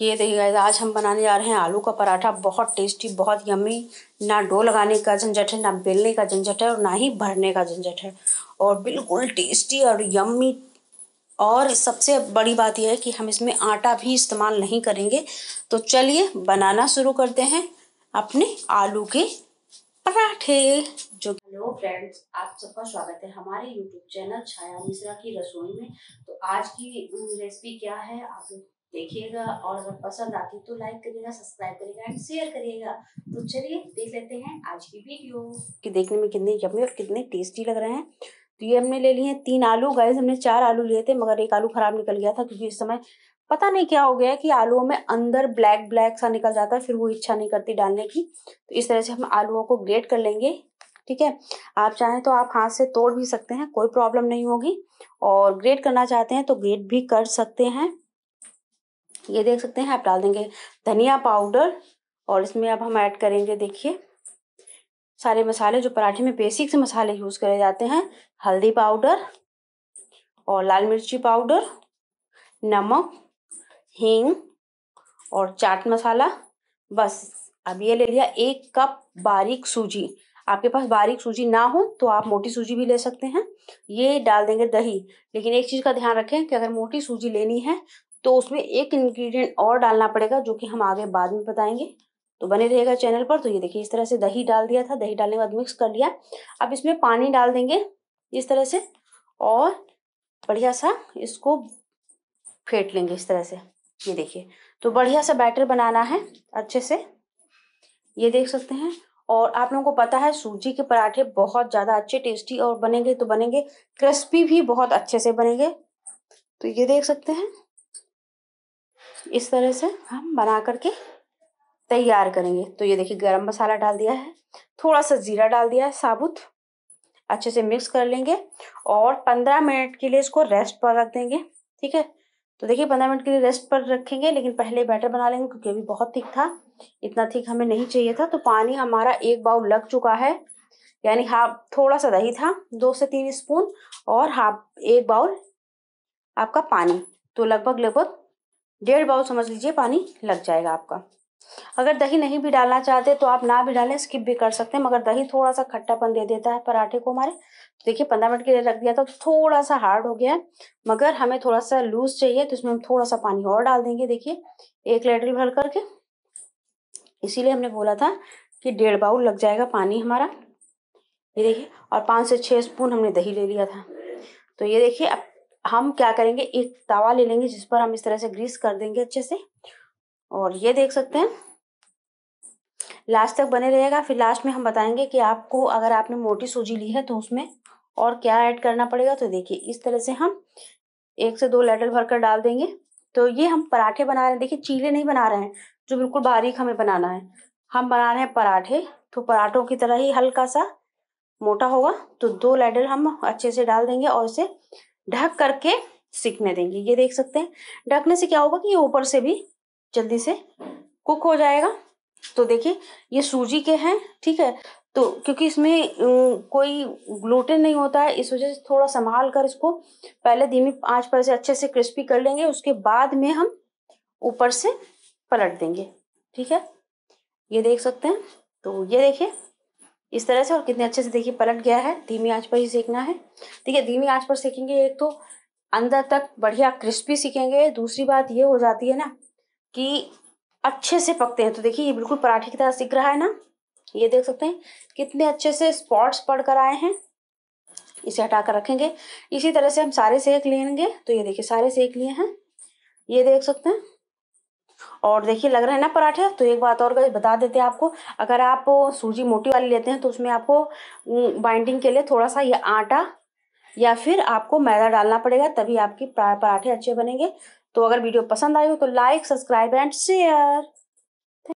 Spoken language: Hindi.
ये देखिए आज हम बनाने जा रहे हैं आलू का पराठा बहुत टेस्टी बहुत यमी ना डो लगाने का झंझट है ना बेलने का झंझट है और ना ही भरने का झंझट है और बिल्कुल टेस्टी और यमी और सबसे बड़ी बात यह है कि हम इसमें आटा भी इस्तेमाल नहीं करेंगे तो चलिए बनाना शुरू करते हैं अपने आलू के पराठे जो हेलो फ्रेंड्स आप सबका स्वागत है हमारे यूट्यूब चैनल छाया मिश्रा की रसोई में तो आज की रेसिपी क्या है आप लोग देखिएगा और अगर पसंद आती तो लाइक करिएगा सब्सक्राइब करिएगा एंड शेयर करिएगा तो चलिए देख लेते हैं आज की वीडियो कि देखने में कितने यम्मी और कितने टेस्टी लग रहे हैं तो ये हमने ले लिए हैं तीन आलू गए हमने चार आलू लिए थे मगर एक आलू खराब निकल गया था क्योंकि इस समय पता नहीं क्या हो गया कि आलूओं में अंदर ब्लैक ब्लैक सा निकल जाता है फिर वो इच्छा नहीं करती डालने की तो इस तरह से हम आलूओं को ग्रेट कर लेंगे ठीक है आप चाहें तो आप हाथ से तोड़ भी सकते हैं कोई प्रॉब्लम नहीं होगी और ग्रेट करना चाहते हैं तो ग्रेट भी कर सकते हैं ये देख सकते हैं आप डाल देंगे धनिया पाउडर और इसमें अब हम ऐड करेंगे देखिए सारे मसाले जो पराठे में बेसिक से मसाले यूज़ करे जाते हैं हल्दी पाउडर और लाल मिर्ची पाउडर नमक हींग और चाट मसाला बस अब ये ले लिया एक कप बारीक सूजी आपके पास बारीक सूजी ना हो तो आप मोटी सूजी भी ले सकते हैं ये डाल देंगे दही लेकिन एक चीज़ का ध्यान रखें कि अगर मोटी सूजी लेनी है तो उसमें एक इंग्रेडिएंट और डालना पड़ेगा जो कि हम आगे बाद में बताएंगे तो बने रहेगा चैनल पर तो ये देखिए इस तरह से दही डाल दिया था दही डालने के बाद मिक्स कर लिया अब इसमें पानी डाल देंगे इस तरह से और बढ़िया सा इसको फेंट लेंगे इस तरह से ये देखिए तो बढ़िया सा बैटर बनाना है अच्छे से ये देख सकते हैं और आप लोगों को पता है सूजी के पराठे बहुत ज़्यादा अच्छे टेस्टी और बनेंगे तो बनेंगे क्रिस्पी भी बहुत अच्छे से बनेंगे तो ये देख सकते हैं इस तरह से हम बना करके तैयार करेंगे तो ये देखिए गरम मसाला डाल दिया है थोड़ा सा जीरा डाल दिया है साबुत अच्छे से मिक्स कर लेंगे और पंद्रह मिनट के लिए इसको रेस्ट पर रख देंगे ठीक है तो देखिए पंद्रह मिनट के लिए रेस्ट पर रखेंगे लेकिन पहले बैटर बना लेंगे क्योंकि अभी बहुत थिक था इतना थिक हमें नहीं चाहिए था तो पानी हमारा एक बाउल लग चुका है यानी हाफ थोड़ा सा दही था दो से तीन स्पून और हाफ एक बाउल आपका पानी तो लगभग लगभग डेढ़ बाउल समझ लीजिए पानी लग जाएगा आपका अगर दही नहीं भी डालना चाहते तो आप ना भी डालें स्किप भी कर सकते हैं मगर दही थोड़ा सा खट्टापन दे देता है पराठे को हमारे तो देखिए पंद्रह मिनट के लिए रख दिया था तो थोड़ा सा हार्ड हो गया है मगर हमें थोड़ा सा लूज चाहिए तो इसमें हम थोड़ा सा पानी और डाल देंगे देखिए एक लेडल भर करके इसीलिए हमने बोला था कि डेढ़ बाउल लग जाएगा पानी हमारा ये देखिए और पाँच से छः स्पून हमने दही ले लिया था तो ये देखिए अब हम क्या करेंगे एक तवा ले लेंगे जिस पर हम इस तरह से ग्रीस कर देंगे अच्छे से और ये देख सकते हैं लास्ट तक बने रहेगा फिर लास्ट में हम बताएंगे कि आपको अगर आपने मोटी सूजी ली है तो उसमें और क्या ऐड करना पड़ेगा तो देखिए इस तरह से हम एक से दो लेटर भरकर डाल देंगे तो ये हम पराठे बना रहे हैं देखिए चीले नहीं बना रहे हैं जो बिल्कुल बारीक हमें बनाना है हम बना रहे हैं पराठे तो पराठों की तरह ही हल्का सा मोटा होगा तो दो लेडर हम अच्छे से डाल देंगे और इसे ढक करके सीखने देंगे ये देख सकते हैं ढकने से क्या होगा कि ये ऊपर से भी जल्दी से कुक हो जाएगा तो देखिए ये सूजी के हैं ठीक है तो क्योंकि इसमें कोई ग्लूटेन नहीं होता है इस वजह से थोड़ा संभाल कर इसको पहले धीमी आंच पर से अच्छे से क्रिस्पी कर लेंगे उसके बाद में हम ऊपर से पलट देंगे ठीक है ये देख सकते हैं तो ये देखिए इस तरह से और कितने अच्छे से देखिए पलट गया है धीमी आंच पर ही सेकना है ठीक है धीमी आंच पर सेकेंगे एक तो अंदर तक बढ़िया क्रिस्पी सीखेंगे दूसरी बात ये हो जाती है ना कि अच्छे से पकते हैं तो देखिए ये बिल्कुल पराठे की तरह सीख रहा है ना ये देख सकते हैं कितने अच्छे से स्पॉट्स पड़ कर आए हैं इसे हटा कर रखेंगे इसी तरह से हम सारे सेक लेंगे तो ये देखिए सारे सेक लिए हैं ये देख सकते हैं और देखिए लग रहा है ना पराठे तो एक बात और बता देते हैं आपको अगर आप सूजी मोटी वाली लेते हैं तो उसमें आपको बाइंडिंग के लिए थोड़ा सा ये आटा या फिर आपको मैदा डालना पड़ेगा तभी आपके पराठे अच्छे बनेंगे तो अगर वीडियो पसंद आई हो तो लाइक सब्सक्राइब एंड शेयर